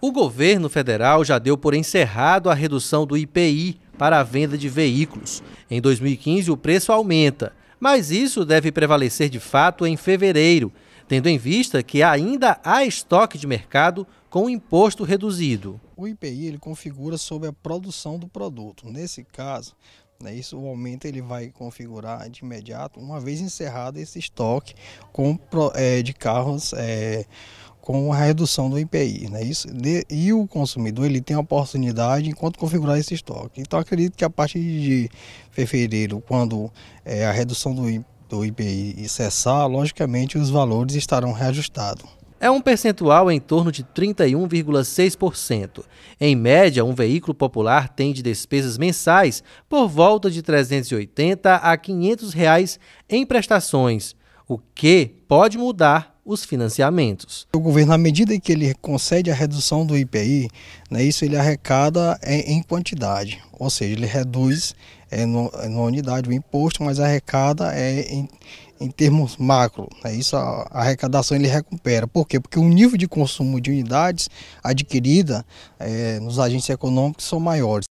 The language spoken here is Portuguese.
O governo federal já deu por encerrado a redução do IPI para a venda de veículos. Em 2015, o preço aumenta, mas isso deve prevalecer de fato em fevereiro, tendo em vista que ainda há estoque de mercado com imposto reduzido. O IPI ele configura sobre a produção do produto. Nesse caso, né, isso o aumento ele vai configurar de imediato, uma vez encerrado esse estoque com, é, de carros. É, com a redução do IPI, né? Isso, de, e o consumidor ele tem a oportunidade enquanto configurar esse estoque. Então acredito que a partir de fevereiro, quando é, a redução do, do IPI cessar, logicamente os valores estarão reajustados. É um percentual em torno de 31,6%. Em média, um veículo popular tem de despesas mensais por volta de 380 a 500 reais em prestações, o que pode mudar os financiamentos. O governo, à medida que ele concede a redução do IPI, né, isso ele arrecada em quantidade, ou seja, ele reduz é, no, é, na unidade o imposto, mas arrecada é em, em termos macro. Né, isso a, a, arrecadação ele recupera. Por quê? Porque o nível de consumo de unidades adquirida é, nos agentes econômicos são maiores.